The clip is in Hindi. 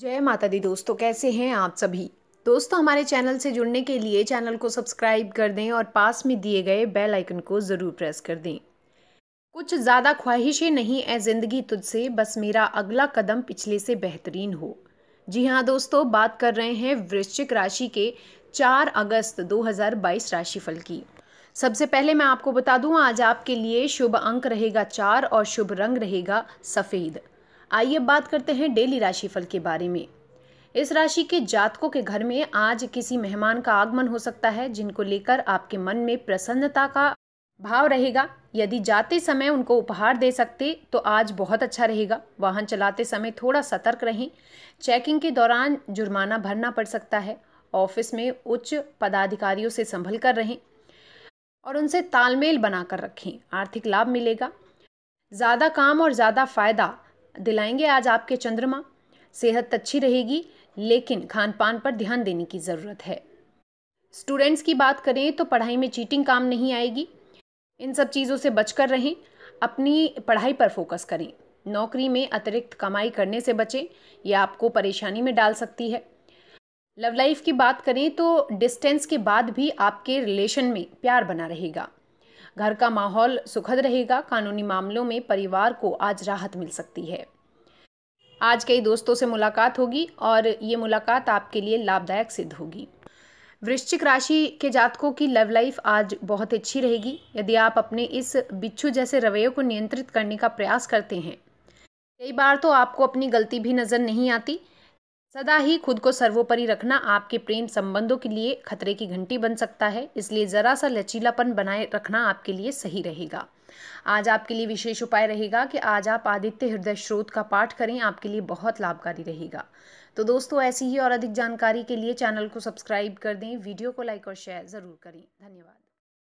जय माता दी दोस्तों कैसे हैं आप सभी दोस्तों हमारे चैनल से जुड़ने के लिए चैनल को सब्सक्राइब कर दें और पास में दिए गए बेल आइकन को ज़रूर प्रेस कर दें कुछ ज़्यादा ख्वाहिशें नहीं ऐ ज़िंदगी तुझसे बस मेरा अगला कदम पिछले से बेहतरीन हो जी हाँ दोस्तों बात कर रहे हैं वृश्चिक राशि के चार अगस्त राशि राशिफल की सबसे पहले मैं आपको बता दूं आज आपके लिए शुभ अंक रहेगा चार और शुभ रंग रहेगा सफ़ेद आइए बात करते हैं डेली राशिफल के बारे में इस राशि के जातकों के घर में आज किसी मेहमान का आगमन हो सकता है जिनको लेकर आपके मन में प्रसन्नता का भाव रहेगा यदि जाते समय उनको उपहार दे सकते तो आज बहुत अच्छा रहेगा वाहन चलाते समय थोड़ा सतर्क रहें चेकिंग के दौरान जुर्माना भरना पड़ सकता है ऑफिस में उच्च पदाधिकारियों से संभल कर रहें और उनसे तालमेल बनाकर रखें आर्थिक लाभ मिलेगा ज़्यादा काम और ज़्यादा फ़ायदा दिलाएंगे आज आपके चंद्रमा सेहत अच्छी रहेगी लेकिन खान पान पर ध्यान देने की ज़रूरत है स्टूडेंट्स की बात करें तो पढ़ाई में चीटिंग काम नहीं आएगी इन सब चीज़ों से बचकर रहें अपनी पढ़ाई पर फोकस करें नौकरी में अतिरिक्त कमाई करने से बचें यह आपको परेशानी में डाल सकती है लव लाइफ की बात करें तो डिस्टेंस के बाद भी आपके रिलेशन में प्यार बना रहेगा घर का माहौल सुखद रहेगा कानूनी मामलों में परिवार को आज राहत मिल सकती है आज कई दोस्तों से मुलाकात होगी और ये मुलाकात आपके लिए लाभदायक सिद्ध होगी वृश्चिक राशि के जातकों की लव लाइफ आज बहुत अच्छी रहेगी यदि आप अपने इस बिच्छू जैसे रवैयों को नियंत्रित करने का प्रयास करते हैं कई बार तो आपको अपनी गलती भी नज़र नहीं आती सदा ही खुद को सर्वोपरि रखना आपके प्रेम संबंधों के लिए खतरे की घंटी बन सकता है इसलिए ज़रा सा लचीलापन बनाए रखना आपके लिए सही रहेगा आज आपके लिए विशेष उपाय रहेगा कि आज आप आदित्य हृदय स्रोत का पाठ करें आपके लिए बहुत लाभकारी रहेगा तो दोस्तों ऐसी ही और अधिक जानकारी के लिए चैनल को सब्सक्राइब कर दें वीडियो को लाइक और शेयर ज़रूर करें धन्यवाद